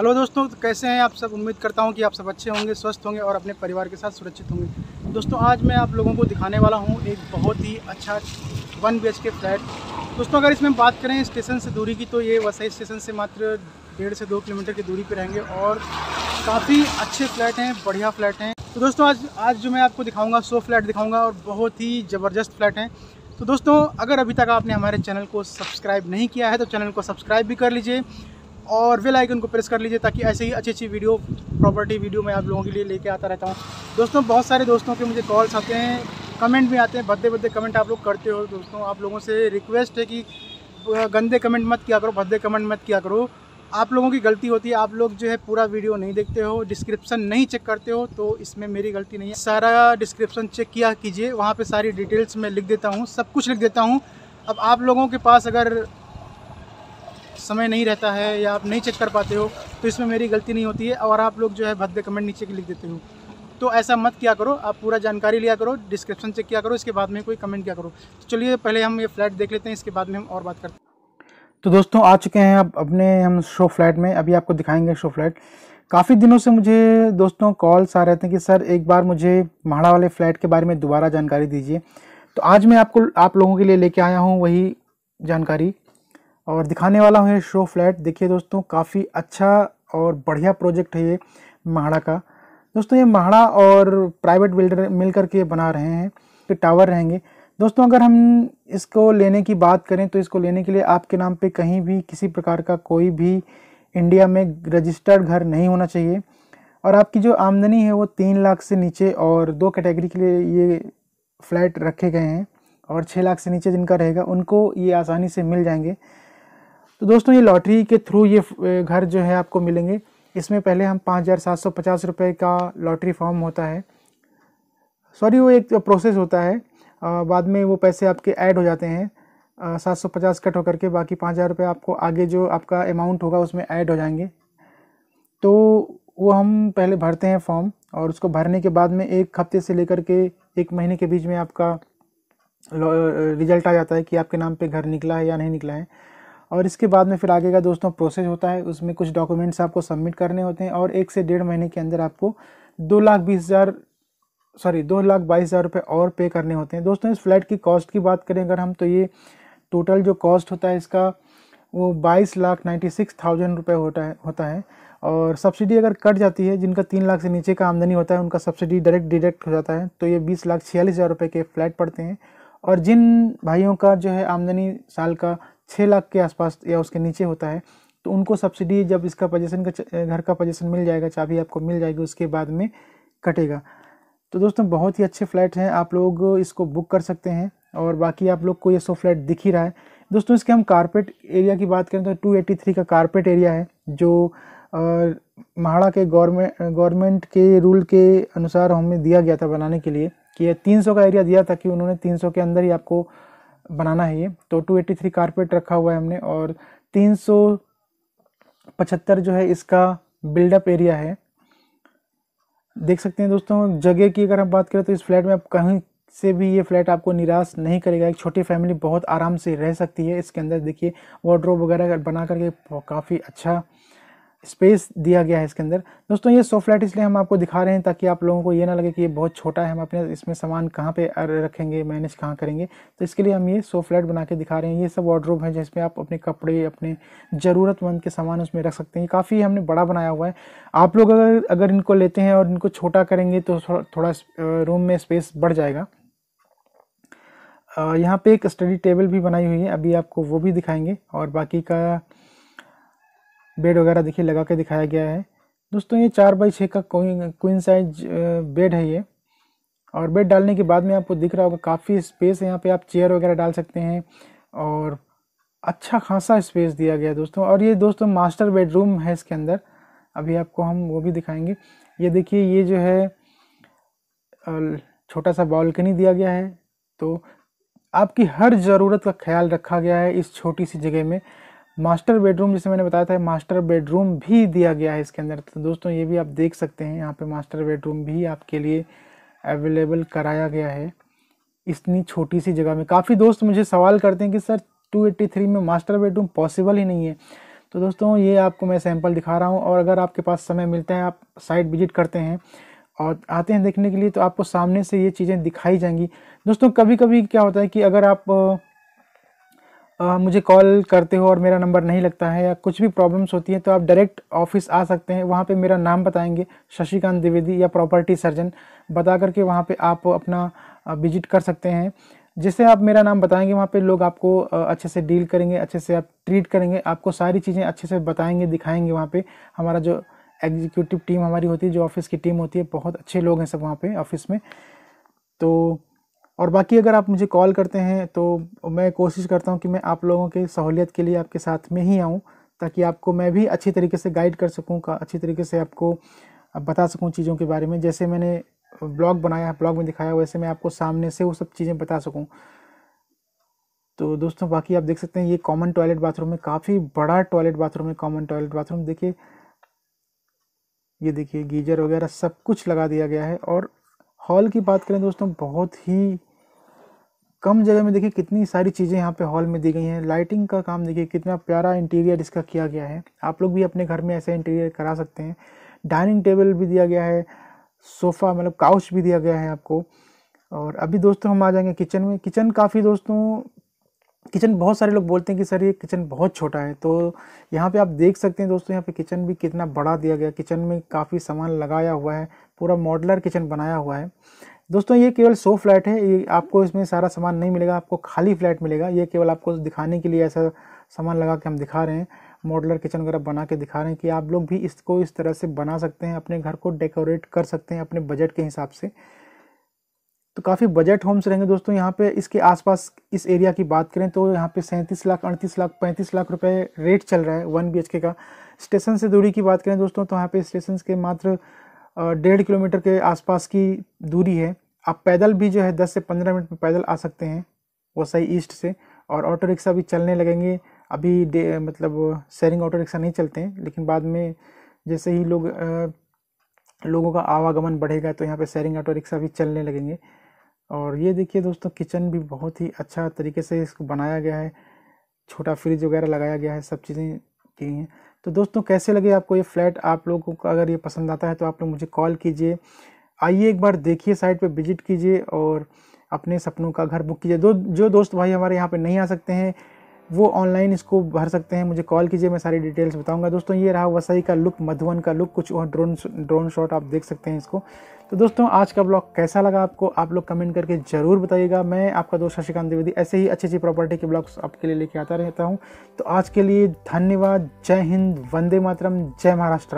hello दोस्तों तो कैसे हैं आप सब उम्मीद करता हूं कि आप सब अच्छे होंगे स्वस्थ होंगे और अपने परिवार के साथ सुरक्षित होंगे दोस्तों आज मैं आप लोगों को दिखाने वाला हूं एक बहुत ही अच्छा वन बी के फ्लैट दोस्तों अगर इसमें बात करें स्टेशन से दूरी की तो ये वसई स्टेशन से मात्र डेढ़ से दो किलोमीटर की दूरी पर रहेंगे और काफ़ी अच्छे फ्लैट हैं बढ़िया फ्लैट हैं तो दोस्तों आज आज जो मैं आपको दिखाऊँगा सो फ्लैट दिखाऊँगा और बहुत ही ज़बरदस्त फ्लैट हैं तो दोस्तों अगर अभी तक आपने हमारे चैनल को सब्सक्राइब नहीं किया है तो चैनल को सब्सक्राइब भी कर लीजिए और वे आइकन को प्रेस कर लीजिए ताकि ऐसे ही अच्छी अच्छी वीडियो प्रॉपर्टी वीडियो मैं आप लोगों के लिए लेके आता रहता हूँ दोस्तों बहुत सारे दोस्तों के मुझे कॉल्स आते हैं कमेंट भी आते हैं भद्दे भद्दे कमेंट आप लोग करते हो दोस्तों आप लोगों से रिक्वेस्ट है कि गंदे कमेंट मत किया करो भद्दे कमेंट मत किया करो आप लोगों की गलती होती है आप लोग जो है पूरा वीडियो नहीं देखते हो डिस्क्रिप्शन नहीं चेक करते हो तो इसमें मेरी गलती नहीं है सारा डिस्क्रिप्शन चेक किया कीजिए वहाँ पे सारी डिटेल्स मैं लिख देता हूँ सब कुछ लिख देता हूँ अब आप लोगों के पास अगर समय नहीं रहता है या आप नहीं चेक कर पाते हो तो इसमें मेरी गलती नहीं होती है और आप लोग जो है भद्दे कमेंट नीचे के लिख देते हो तो ऐसा मत किया करो आप पूरा जानकारी लिया करो डिस्क्रिप्शन चेक किया करो इसके बाद में कोई कमेंट किया करो तो चलिए पहले हम ये फ्लैट देख लेते हैं इसके बाद में हम और बात करते हैं तो दोस्तों आ चुके हैं अब अपने हम शो फ्लैट में अभी आपको दिखाएंगे शो फ्लैट काफ़ी दिनों से मुझे दोस्तों कॉल्स आ रहे थे कि सर एक बार मुझे महाड़ा वाले फ्लैट के बारे में दोबारा जानकारी दीजिए तो आज मैं आपको आप लोगों के लिए लेके आया हूँ वही जानकारी और दिखाने वाला हूँ ये शो फ्लैट देखिए दोस्तों काफ़ी अच्छा और बढ़िया प्रोजेक्ट है ये महाड़ा का दोस्तों ये महाड़ा और प्राइवेट बिल्डर मिल के बना रहे हैं कि टावर रहेंगे दोस्तों अगर हम इसको लेने की बात करें तो इसको लेने के लिए आपके नाम पे कहीं भी किसी प्रकार का कोई भी इंडिया में रजिस्टर्ड घर नहीं होना चाहिए और आपकी जो आमदनी है वो तीन लाख से नीचे और दो कैटेगरी के लिए ये फ्लैट रखे गए हैं और छः लाख से नीचे जिनका रहेगा उनको ये आसानी से मिल जाएंगे तो दोस्तों ये लॉटरी के थ्रू ये घर जो है आपको मिलेंगे इसमें पहले हम पाँच हज़ार सात सौ पचास रुपये का लॉटरी फॉर्म होता है सॉरी वो एक प्रोसेस होता है आ, बाद में वो पैसे आपके ऐड हो जाते हैं सात सौ पचास कट होकर के बाकी पाँच हज़ार रुपये आपको आगे जो आपका अमाउंट होगा उसमें ऐड हो जाएंगे तो वो हम पहले भरते हैं फॉर्म और उसको भरने के बाद में एक हफ्ते से लेकर के एक महीने के बीच में आपका रिजल्ट आ जाता है कि आपके नाम पे घर निकला है या नहीं निकला है और इसके बाद में फिर आगे का दोस्तों प्रोसेस होता है उसमें कुछ डॉक्यूमेंट्स आपको सबमिट करने होते हैं और एक से डेढ़ महीने के अंदर आपको दो लाख बीस हज़ार सॉरी दो लाख बाईस हज़ार रुपये और पे करने होते हैं दोस्तों इस फ्लैट की कॉस्ट की बात करें अगर हम तो ये टोटल जो कॉस्ट होता है इसका वो बाईस लाख नाइन्टी सिक्स थाउजेंड रुपये होता है होता है और सब्सिडी अगर कट जाती है जिनका तीन लाख से नीचे का आमदनी होता है उनका सब्सिडी डायरेक्ट डिडक्ट हो जाता है तो ये बीस लाख छियालीस हज़ार रुपये के फ्लैट पड़ते हैं और जिन भाइयों का जो है आमदनी साल का छः लाख के आसपास या उसके नीचे होता है तो उनको सब्सिडी जब इसका पोजेशन का घर का पजेशन मिल जाएगा चाबी आपको मिल जाएगी उसके बाद में कटेगा तो दोस्तों बहुत ही अच्छे फ्लैट हैं आप लोग इसको बुक कर सकते हैं और बाकी आप लोग को ये सो फ्लैट दिख ही रहा है दोस्तों इसके हम कारपेट एरिया की बात करें तो थ्री का कारपेट एरिया है जो महाड़ा के गवर्नमेंट गवर्नमेंट के रूल के अनुसार हमें दिया गया था बनाने के लिए कि यह सौ का एरिया दिया था कि उन्होंने सौ के अंदर ही आपको बनाना है ये तो 283 कारपेट रखा हुआ है हमने और 375 जो है इसका बिल्डअप एरिया है देख सकते हैं दोस्तों जगह की अगर हम बात करें तो इस फ्लैट में आप कहीं से भी ये फ्लैट आपको निराश नहीं करेगा एक छोटी फैमिली बहुत आराम से रह सकती है इसके अंदर देखिए वार्ड्रोब वगैरह बना करके काफ़ी अच्छा स्पेस दिया गया है इसके अंदर दोस्तों ये सॉफ्ट लाइट इसलिए हम आपको दिखा रहे हैं ताकि आप लोगों को ये ना लगे कि ये बहुत छोटा है हम अपने इसमें सामान कहाँ पे रखेंगे मैनेज कहाँ करेंगे तो इसके लिए हम ये सॉफ्ट लाइट बना के दिखा रहे हैं ये सब वार्ड्रोब है जिसमें आप अपने कपड़े अपने ज़रूरतमंद के सामान उसमें रख सकते हैं काफ़ी हमने बड़ा बनाया हुआ है आप लोग अगर अगर इनको लेते हैं और इनको छोटा करेंगे तो थोड़ा रूम में स्पेस बढ़ जाएगा यहाँ पर एक स्टडी टेबल भी बनाई हुई है अभी आपको वो भी दिखाएंगे और बाकी का बेड वगैरह देखिए लगा के दिखाया गया है दोस्तों ये चार बाई छः का क्वीन साइज बेड है ये और बेड डालने के बाद में आपको दिख रहा होगा काफ़ी स्पेस है यहाँ पे आप चेयर वगैरह डाल सकते हैं और अच्छा खासा स्पेस दिया गया दोस्तों और ये दोस्तों मास्टर बेडरूम है इसके अंदर अभी आपको हम वो भी दिखाएंगे ये देखिए ये जो है छोटा सा बालकनी दिया गया है तो आपकी हर ज़रूरत का ख्याल रखा गया है इस छोटी सी जगह में मास्टर बेडरूम जिसे मैंने बताया था मास्टर बेडरूम भी दिया गया है इसके अंदर तो दोस्तों ये भी आप देख सकते हैं यहाँ पे मास्टर बेडरूम भी आपके लिए अवेलेबल कराया गया है इतनी छोटी सी जगह में काफ़ी दोस्त मुझे सवाल करते हैं कि सर 283 में मास्टर बेडरूम पॉसिबल ही नहीं है तो दोस्तों ये आपको मैं सैम्पल दिखा रहा हूँ और अगर आपके पास समय मिलता है आप साइट विजिट करते हैं और आते हैं देखने के लिए तो आपको सामने से ये चीज़ें दिखाई जाएंगी दोस्तों कभी कभी क्या होता है कि अगर आप आ, मुझे कॉल करते हो और मेरा नंबर नहीं लगता है या कुछ भी प्रॉब्लम्स होती हैं तो आप डायरेक्ट ऑफिस आ सकते हैं वहाँ पे मेरा नाम बताएंगे शशिकांत द्विवेदी या प्रॉपर्टी सर्जन बता करके वहाँ पे आप अपना विजिट कर सकते हैं जिससे आप मेरा नाम बताएंगे वहाँ पे लोग आपको अच्छे से डील करेंगे अच्छे से आप ट्रीट करेंगे आपको सारी चीज़ें अच्छे से बताएंगे दिखाएंगे वहाँ पे हमारा जो एग्जीक्यूटिव टीम हमारी होती है जो ऑफिस की टीम होती है बहुत अच्छे लोग हैं सब वहाँ पे ऑफिस में तो और बाकी अगर आप मुझे कॉल करते हैं तो मैं कोशिश करता हूँ कि मैं आप लोगों के सहूलियत के लिए आपके साथ में ही आऊँ ताकि आपको मैं भी अच्छी तरीके से गाइड कर सकूँ अच्छी तरीके से आपको बता सकूँ चीज़ों के बारे में जैसे मैंने ब्लॉग बनाया ब्लॉग में दिखाया वैसे मैं आपको सामने से वो सब चीज़ें बता सकूँ तो दोस्तों बाकी आप देख सकते हैं ये कॉमन टॉयलेट बाथरूम है काफ़ी बड़ा टॉयलेट बाथरूम है कॉमन टॉयलेट बाथरूम देखिए ये देखिए गीजर वगैरह सब कुछ लगा दिया गया है और हॉल की बात करें दोस्तों बहुत ही कम जगह में देखिए कितनी सारी चीज़ें यहाँ पे हॉल में दी गई हैं लाइटिंग का काम देखिए कितना प्यारा इंटीरियर इसका किया गया है आप लोग भी अपने घर में ऐसा इंटीरियर करा सकते हैं डाइनिंग टेबल भी दिया गया है सोफ़ा मतलब काउच भी दिया गया है आपको और अभी दोस्तों हम आ जाएंगे किचन में किचन काफ़ी दोस्तों किचन बहुत सारे लोग बोलते हैं कि सर ये किचन बहुत छोटा है तो यहाँ पे आप देख सकते हैं दोस्तों यहाँ पे किचन भी कितना बड़ा दिया गया किचन में काफ़ी सामान लगाया हुआ है पूरा मॉडलर किचन बनाया हुआ है दोस्तों ये केवल सौ फ्लैट है ये आपको इसमें सारा सामान नहीं मिलेगा आपको खाली फ्लैट मिलेगा ये केवल आपको दिखाने के लिए ऐसा सामान लगा के हम दिखा रहे हैं मॉडलर किचन वगैरह बना के दिखा रहे हैं कि आप लोग भी इसको इस तरह से बना सकते हैं अपने घर को डेकोरेट कर सकते हैं अपने बजट के हिसाब से तो काफ़ी बजट होम्स रहेंगे दोस्तों यहाँ पे इसके आसपास इस एरिया की बात करें तो यहाँ पे सैंतीस लाख अड़तीस लाख पैंतीस लाख रुपए रेट चल रहा है वन बी का स्टेशन से दूरी की बात करें दोस्तों तो यहाँ पे स्टेशन के मात्र डेढ़ किलोमीटर के आसपास की दूरी है आप पैदल भी जो है दस से पंद्रह मिनट में पैदल आ सकते हैं वसई ईस्ट से और ऑटो रिक्शा भी चलने लगेंगे अभी मतलब शेयरिंग ऑटो रिक्शा नहीं चलते हैं लेकिन बाद में जैसे ही लोग लोगों का आवागमन बढ़ेगा तो यहाँ पे शेयरिंग ऑटो रिक्शा भी चलने लगेंगे और ये देखिए दोस्तों किचन भी बहुत ही अच्छा तरीके से इसको बनाया गया है छोटा फ्रिज वगैरह लगाया गया है सब चीज़ें की हैं तो दोस्तों कैसे लगे आपको ये फ्लैट आप लोगों को अगर ये पसंद आता है तो आप लोग मुझे कॉल कीजिए आइए एक बार देखिए साइट पे विजिट कीजिए और अपने सपनों का घर बुक कीजिए दो जो दोस्त भाई हमारे यहाँ पे नहीं आ सकते हैं वो ऑनलाइन इसको भर सकते हैं मुझे कॉल कीजिए मैं सारी डिटेल्स बताऊँगा दोस्तों ये रहा वसई का लुक मधुबन का लुक कुछ और ड्रोन ड्रोन शॉट आप देख सकते हैं इसको तो दोस्तों आज का ब्लॉग कैसा लगा आपको आप लोग कमेंट करके ज़रूर बताइएगा मैं आपका दोस्त शशिकांत द्विवेदी ऐसे ही अच्छी अच्छी प्रॉपर्टी के ब्लॉग्स आपके लिए लेके आता रहता हूँ तो आज के लिए धन्यवाद जय हिंद वंदे मातरम जय महाराष्ट्र